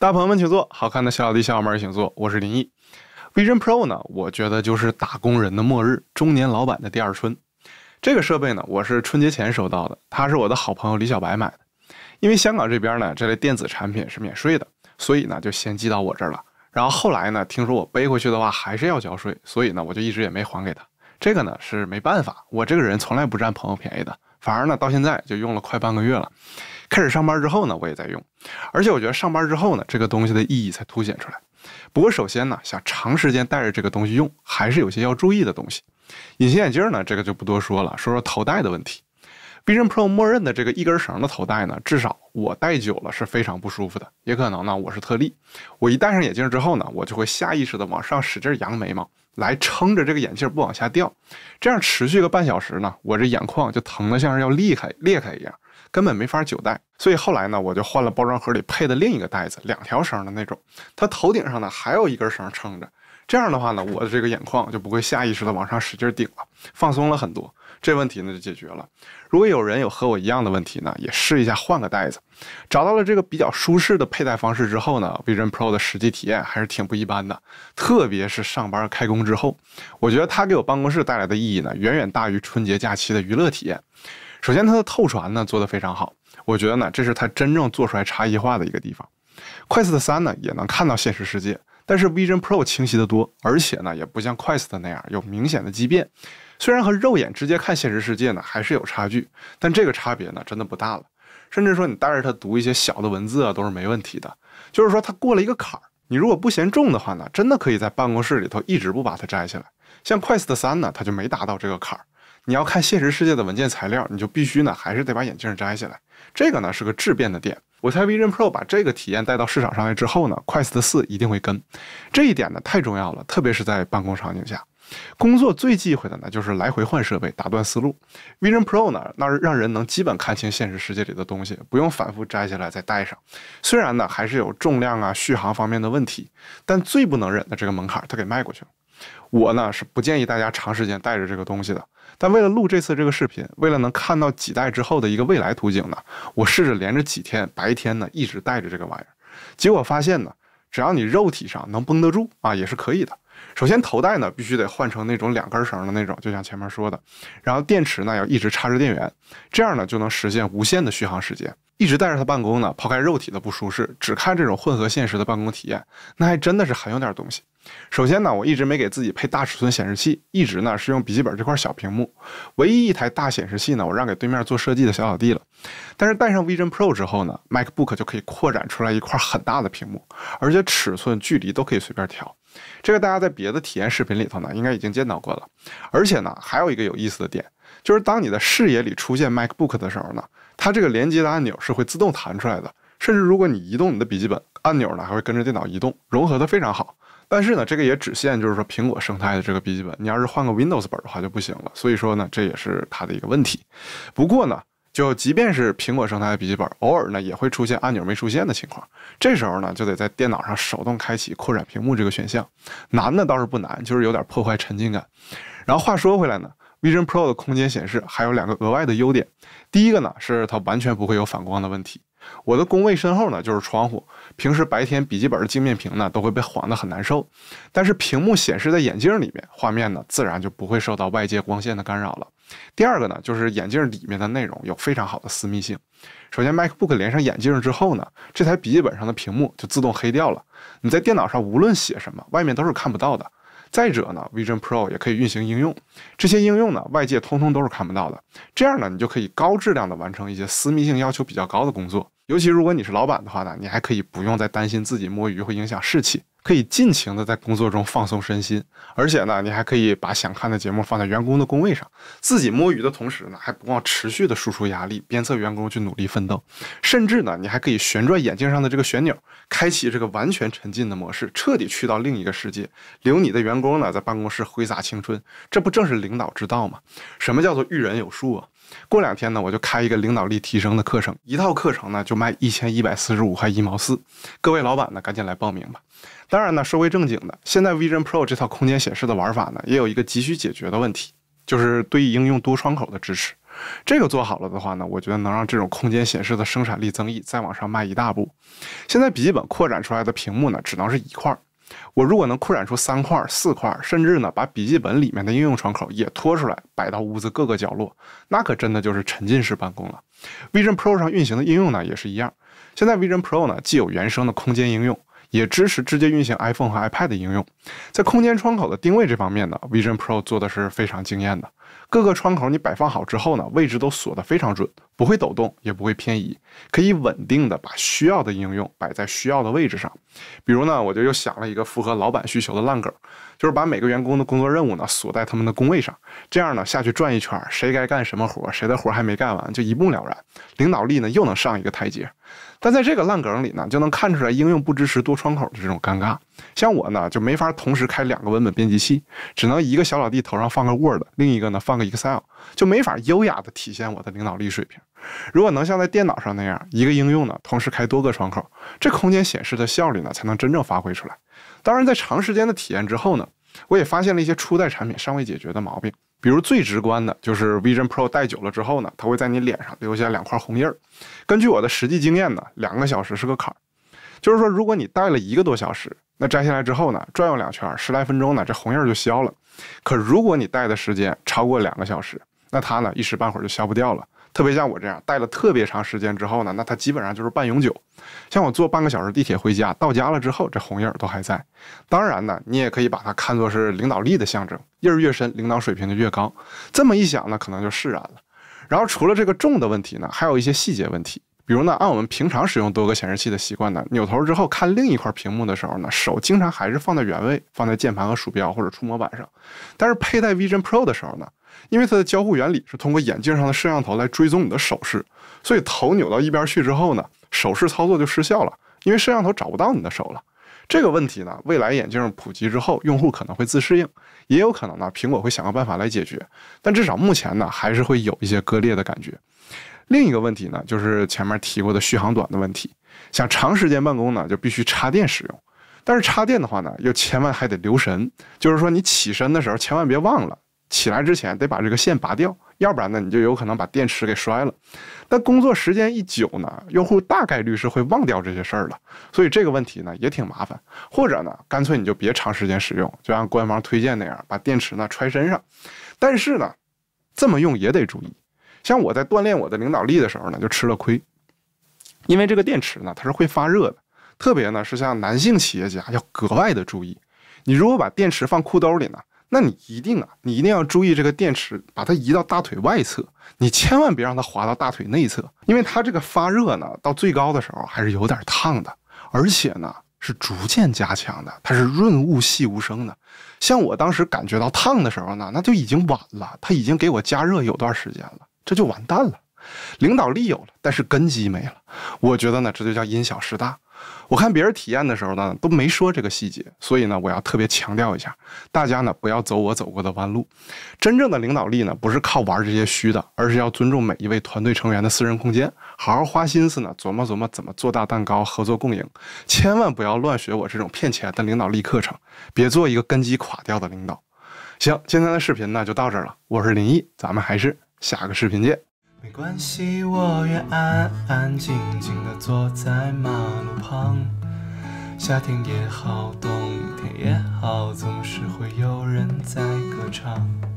大朋友们请坐，好看的小老弟、小老妹，儿请坐。我是林毅，Vision Pro 呢，我觉得就是打工人的末日，中年老板的第二春。这个设备呢，我是春节前收到的，它是我的好朋友李小白买的。因为香港这边呢，这类电子产品是免税的，所以呢就先寄到我这儿了。然后后来呢，听说我背回去的话还是要交税，所以呢我就一直也没还给他。这个呢是没办法，我这个人从来不占朋友便宜的，反而呢到现在就用了快半个月了。开始上班之后呢，我也在用，而且我觉得上班之后呢，这个东西的意义才凸显出来。不过首先呢，想长时间戴着这个东西用，还是有些要注意的东西。隐形眼镜呢，这个就不多说了，说说头戴的问题。Vision Pro 默认的这个一根绳的头戴呢，至少我戴久了是非常不舒服的，也可能呢我是特例。我一戴上眼镜之后呢，我就会下意识的往上使劲扬眉毛。来撑着这个眼镜不往下掉，这样持续个半小时呢，我这眼眶就疼得像是要裂开裂开一样，根本没法久戴。所以后来呢，我就换了包装盒里配的另一个袋子，两条绳的那种，它头顶上呢还有一根绳撑着。这样的话呢，我的这个眼眶就不会下意识的往上使劲顶了，放松了很多，这问题呢就解决了。如果有人有和我一样的问题呢，也试一下换个袋子。找到了这个比较舒适的佩戴方式之后呢，Vision Pro 的实际体验还是挺不一般的，特别是上班开工之后，我觉得它给我办公室带来的意义呢，远远大于春节假期的娱乐体验。首先，它的透传呢做得非常好，我觉得呢这是它真正做出来差异化的一个地方。Quest 3呢也能看到现实世界。但是 Vision Pro 清晰的多，而且呢，也不像 Quest 那样有明显的畸变。虽然和肉眼直接看现实世界呢还是有差距，但这个差别呢真的不大了。甚至说你带着它读一些小的文字啊都是没问题的。就是说它过了一个坎儿，你如果不嫌重的话呢，真的可以在办公室里头一直不把它摘下来。像 Quest 三呢，它就没达到这个坎儿。你要看现实世界的文件材料，你就必须呢还是得把眼镜摘下来。这个呢是个质变的点。我猜 Vision Pro 把这个体验带到市场上来之后呢，Quest 四一定会跟。这一点呢太重要了，特别是在办公场景下，工作最忌讳的呢就是来回换设备打断思路。Vision Pro 呢，那是让人能基本看清现实世界里的东西，不用反复摘下来再戴上。虽然呢还是有重量啊、续航方面的问题，但最不能忍的这个门槛，它给迈过去了。我呢是不建议大家长时间戴着这个东西的，但为了录这次这个视频，为了能看到几代之后的一个未来图景呢，我试着连着几天白天呢一直戴着这个玩意儿，结果发现呢，只要你肉体上能绷得住啊，也是可以的。首先头戴呢必须得换成那种两根绳的那种，就像前面说的，然后电池呢要一直插着电源，这样呢就能实现无限的续航时间。一直带着它办公呢，抛开肉体的不舒适，只看这种混合现实的办公体验，那还真的是很有点东西。首先呢，我一直没给自己配大尺寸显示器，一直呢是用笔记本这块小屏幕。唯一一台大显示器呢，我让给对面做设计的小小弟了。但是带上 Vision Pro 之后呢，MacBook 就可以扩展出来一块很大的屏幕，而且尺寸、距离都可以随便调。这个大家在别的体验视频里头呢，应该已经见到过了。而且呢，还有一个有意思的点。就是当你的视野里出现 MacBook 的时候呢，它这个连接的按钮是会自动弹出来的。甚至如果你移动你的笔记本，按钮呢还会跟着电脑移动，融合的非常好。但是呢，这个也只限就是说苹果生态的这个笔记本，你要是换个 Windows 本的话就不行了。所以说呢，这也是它的一个问题。不过呢，就即便是苹果生态的笔记本，偶尔呢也会出现按钮没出现的情况。这时候呢，就得在电脑上手动开启扩展屏幕这个选项。难的倒是不难，就是有点破坏沉浸感。然后话说回来呢。Vision Pro 的空间显示还有两个额外的优点，第一个呢是它完全不会有反光的问题。我的工位身后呢就是窗户，平时白天笔记本的镜面屏呢都会被晃得很难受，但是屏幕显示在眼镜里面，画面呢自然就不会受到外界光线的干扰了。第二个呢就是眼镜里面的内容有非常好的私密性。首先，MacBook 连上眼镜之后呢，这台笔记本上的屏幕就自动黑掉了。你在电脑上无论写什么，外面都是看不到的。再者呢，Vision Pro 也可以运行应用，这些应用呢，外界通通都是看不到的。这样呢，你就可以高质量的完成一些私密性要求比较高的工作。尤其如果你是老板的话呢，你还可以不用再担心自己摸鱼会影响士气。可以尽情的在工作中放松身心，而且呢，你还可以把想看的节目放在员工的工位上，自己摸鱼的同时呢，还不忘持续的输出压力，鞭策员工去努力奋斗。甚至呢，你还可以旋转眼镜上的这个旋钮，开启这个完全沉浸的模式，彻底去到另一个世界，留你的员工呢在办公室挥洒青春。这不正是领导之道吗？什么叫做育人有术啊？过两天呢，我就开一个领导力提升的课程，一套课程呢就卖一千一百四十五块一毛四，各位老板呢赶紧来报名吧。当然呢，说回正经的，现在 Vision Pro 这套空间显示的玩法呢，也有一个急需解决的问题，就是对应用多窗口的支持。这个做好了的话呢，我觉得能让这种空间显示的生产力增益再往上迈一大步。现在笔记本扩展出来的屏幕呢，只能是一块儿。我如果能扩展出三块、四块，甚至呢把笔记本里面的应用窗口也拖出来摆到屋子各个角落，那可真的就是沉浸式办公了。v i i o Pro 上运行的应用呢也是一样。现在 v i i o Pro 呢既有原生的空间应用，也支持直接运行 iPhone 和 iPad 的应用。在空间窗口的定位这方面呢 v i i o Pro 做的是非常惊艳的。各个窗口你摆放好之后呢，位置都锁得非常准。不会抖动，也不会偏移，可以稳定的把需要的应用摆在需要的位置上。比如呢，我就又想了一个符合老板需求的烂梗，就是把每个员工的工作任务呢锁在他们的工位上，这样呢下去转一圈，谁该干什么活，谁的活还没干完，就一目了然，领导力呢又能上一个台阶。但在这个烂梗里呢，就能看出来应用不支持多窗口的这种尴尬。像我呢就没法同时开两个文本编辑器，只能一个小老弟头上放个 Word，另一个呢放个 Excel，就没法优雅的体现我的领导力水平。如果能像在电脑上那样，一个应用呢同时开多个窗口，这空间显示的效率呢才能真正发挥出来。当然，在长时间的体验之后呢，我也发现了一些初代产品尚未解决的毛病，比如最直观的就是 Vision Pro 戴久了之后呢，它会在你脸上留下两块红印儿。根据我的实际经验呢，两个小时是个坎儿，就是说如果你戴了一个多小时，那摘下来之后呢，转悠两圈，十来分钟呢，这红印儿就消了。可如果你戴的时间超过两个小时，那它呢，一时半会儿就消不掉了。特别像我这样戴了特别长时间之后呢，那它基本上就是半永久。像我坐半个小时地铁回家，到家了之后，这红印儿都还在。当然呢，你也可以把它看作是领导力的象征，印儿越深，领导水平就越高。这么一想呢，可能就释然了。然后除了这个重的问题呢，还有一些细节问题，比如呢，按我们平常使用多个显示器的习惯呢，扭头之后看另一块屏幕的时候呢，手经常还是放在原位，放在键盘和鼠标或者触摸板上。但是佩戴 Vision Pro 的时候呢？因为它的交互原理是通过眼镜上的摄像头来追踪你的手势，所以头扭到一边去之后呢，手势操作就失效了，因为摄像头找不到你的手了。这个问题呢，未来眼镜普及之后，用户可能会自适应，也有可能呢，苹果会想个办法来解决。但至少目前呢，还是会有一些割裂的感觉。另一个问题呢，就是前面提过的续航短的问题，想长时间办公呢，就必须插电使用。但是插电的话呢，又千万还得留神，就是说你起身的时候千万别忘了。起来之前得把这个线拔掉，要不然呢你就有可能把电池给摔了。但工作时间一久呢，用户大概率是会忘掉这些事儿的，所以这个问题呢也挺麻烦。或者呢，干脆你就别长时间使用，就按官方推荐那样把电池呢揣身上。但是呢，这么用也得注意。像我在锻炼我的领导力的时候呢，就吃了亏，因为这个电池呢它是会发热的，特别呢是像男性企业家要格外的注意。你如果把电池放裤兜里呢？那你一定啊，你一定要注意这个电池，把它移到大腿外侧，你千万别让它滑到大腿内侧，因为它这个发热呢，到最高的时候还是有点烫的，而且呢是逐渐加强的，它是润物细无声的。像我当时感觉到烫的时候呢，那就已经晚了，它已经给我加热有段时间了，这就完蛋了。领导力有了，但是根基没了，我觉得呢，这就叫因小失大。我看别人体验的时候呢，都没说这个细节，所以呢，我要特别强调一下，大家呢不要走我走过的弯路。真正的领导力呢，不是靠玩这些虚的，而是要尊重每一位团队成员的私人空间，好好花心思呢琢磨琢磨怎么做大蛋糕，合作共赢。千万不要乱学我这种骗钱的领导力课程，别做一个根基垮掉的领导。行，今天的视频呢就到这儿了，我是林毅，咱们还是下个视频见。没关系，我愿安安静静的坐在马路旁，夏天也好，冬天也好，总是会有人在歌唱。